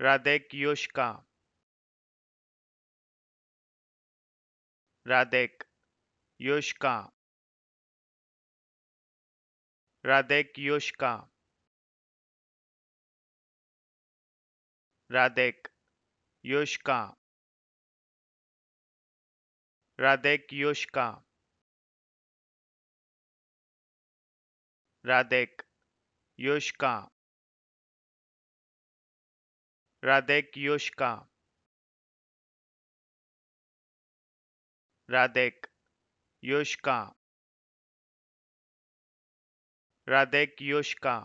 Radek Yoshka. Radek Yoshka. Radek Yoshka. Radek Yoshka. Radek Yoshka. Radek Yoshka. Radhe क्योष्का Radhe योष्का Radhe योष्का